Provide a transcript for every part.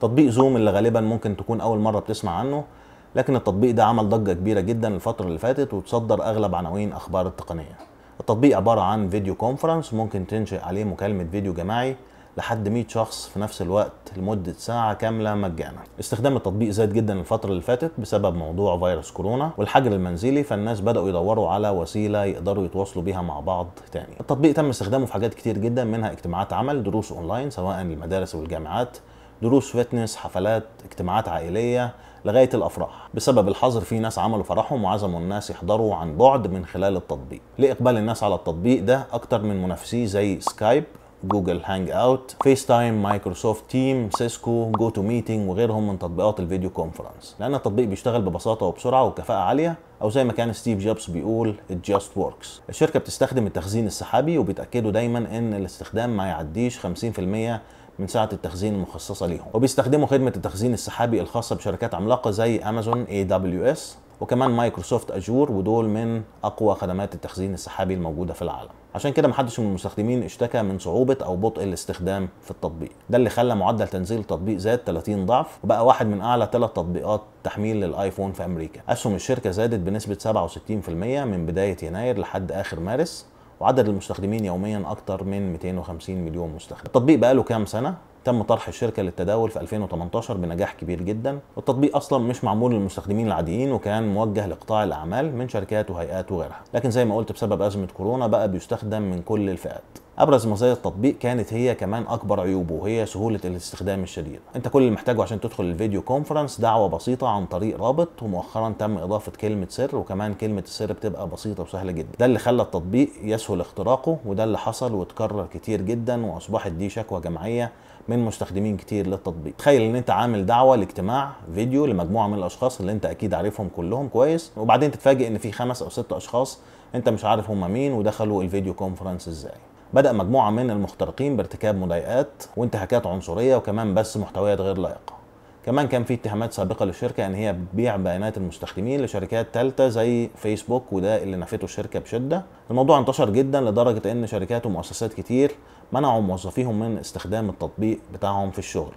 تطبيق زوم اللي غالبا ممكن تكون اول مره بتسمع عنه لكن التطبيق ده عمل ضجه كبيره جدا الفتره اللي فاتت وتصدر اغلب عناوين اخبار التقنيه التطبيق عباره عن فيديو كونفرنس ممكن تنشئ عليه مكالمه فيديو جماعي لحد 100 شخص في نفس الوقت لمدة ساعة كاملة مجانا. استخدام التطبيق زاد جدا الفترة اللي فاتت بسبب موضوع فيروس كورونا والحجر المنزلي فالناس بدأوا يدوروا على وسيلة يقدروا يتواصلوا بيها مع بعض تاني. التطبيق تم استخدامه في حاجات كتير جدا منها اجتماعات عمل، دروس اونلاين سواء المدارس والجامعات، دروس فيتنس حفلات اجتماعات عائليه لغايه الافراح بسبب الحظر في ناس عملوا فرحهم وعزموا الناس يحضروا عن بعد من خلال التطبيق لاقبال الناس على التطبيق ده اكتر من منافسيه زي سكايب جوجل هانج اوت فيس تايم مايكروسوفت تيم سيسكو جو تو ميتنج وغيرهم من تطبيقات الفيديو كونفرنس لان التطبيق بيشتغل ببساطه وبسرعه وكفاءه عاليه او زي ما كان ستيف جوبز بيقول it just works الشركه بتستخدم التخزين السحابي وبيتاكدوا دايما ان الاستخدام ما يعديش 50% من ساعه التخزين المخصصه ليهم وبيستخدموا خدمه التخزين السحابي الخاصه بشركات عملاقه زي امازون اي دبليو اس وكمان مايكروسوفت اجور ودول من اقوى خدمات التخزين السحابي الموجوده في العالم عشان كده محدش من المستخدمين اشتكى من صعوبه او بطء الاستخدام في التطبيق ده اللي خلى معدل تنزيل التطبيق زاد 30 ضعف وبقى واحد من اعلى ثلاث تطبيقات تحميل للايفون في امريكا اسهم الشركه زادت بنسبه 67% من بدايه يناير لحد اخر مارس وعدد المستخدمين يوميا اكتر من 250 مليون مستخدم التطبيق بقاله كام سنه تم طرح الشركه للتداول في 2018 بنجاح كبير جدا والتطبيق اصلا مش معمول للمستخدمين العاديين وكان موجه لقطاع الاعمال من شركات وهيئات وغيرها لكن زي ما قلت بسبب ازمه كورونا بقى بيستخدم من كل الفئات ابرز مزايا التطبيق كانت هي كمان اكبر عيوبه وهي سهوله الاستخدام الشديد انت كل اللي محتاجه عشان تدخل الفيديو كونفرنس دعوه بسيطه عن طريق رابط ومؤخرا تم اضافه كلمه سر وكمان كلمه السر بتبقى بسيطه وسهله جدا ده اللي خلى التطبيق يسهل اختراقه وده اللي حصل وتكرر كتير جدا واصبحت دي شكوى جمعيه من مستخدمين كتير للتطبيق تخيل ان انت عامل دعوه لاجتماع فيديو لمجموعه من الاشخاص اللي انت اكيد عارفهم كلهم كويس وبعدين تتفاجئ ان في خمس او ست اشخاص انت مش عارف هم مين ودخلوا الفيديو كونفرنس ازاي بدأ مجموعة من المخترقين بارتكاب مضايقات وانتهاكات عنصرية وكمان بس محتويات غير لائقة كمان كان في اتهامات سابقه للشركه ان هي بتبيع بيانات المستخدمين لشركات ثالثه زي فيسبوك وده اللي نفته الشركه بشده الموضوع انتشر جدا لدرجه ان شركات ومؤسسات كتير منعوا موظفيهم من استخدام التطبيق بتاعهم في الشغل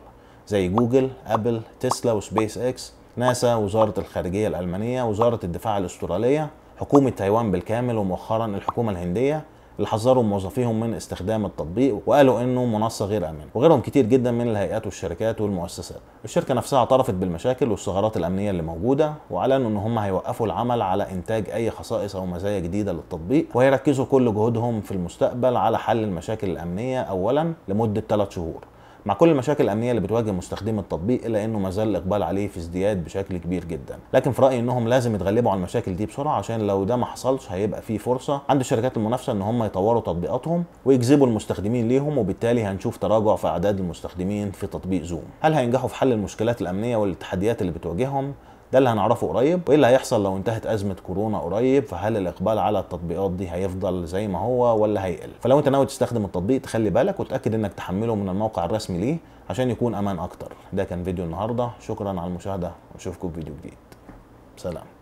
زي جوجل ابل تسلا وسبيس اكس ناسا وزاره الخارجيه الالمانيه وزاره الدفاع الاستراليه حكومه تايوان بالكامل ومؤخرا الحكومه الهنديه اللي حذروا موظفيهم من استخدام التطبيق وقالوا انه منصه غير امنه وغيرهم كتير جدا من الهيئات والشركات والمؤسسات الشركه نفسها اعترفت بالمشاكل والثغرات الامنيه اللي موجوده واعلنوا ان هم هيوقفوا العمل على انتاج اي خصائص او مزايا جديده للتطبيق وهيركزوا كل جهودهم في المستقبل على حل المشاكل الامنيه اولا لمده 3 شهور مع كل المشاكل الامنيه اللي بتواجه مستخدمي التطبيق الا انه ما زال الاقبال عليه في ازدياد بشكل كبير جدا لكن في رايي انهم لازم يتغلبوا على المشاكل دي بسرعه عشان لو ده ما حصلش هيبقى في فرصه عند الشركات المنافسه ان هم يطوروا تطبيقاتهم ويجذبوا المستخدمين ليهم وبالتالي هنشوف تراجع في اعداد المستخدمين في تطبيق زوم هل هينجحوا في حل المشكلات الامنيه والتحديات اللي بتواجههم ده اللي هنعرفه قريب وايه اللي هيحصل لو انتهت ازمه كورونا قريب فهل الاقبال على التطبيقات دي هيفضل زي ما هو ولا هيقل فلو انت ناوي تستخدم التطبيق تخلي بالك وتاكد انك تحمله من الموقع الرسمي ليه عشان يكون امان اكتر ده كان فيديو النهارده شكرا على المشاهده واشوفكم في فيديو جديد سلام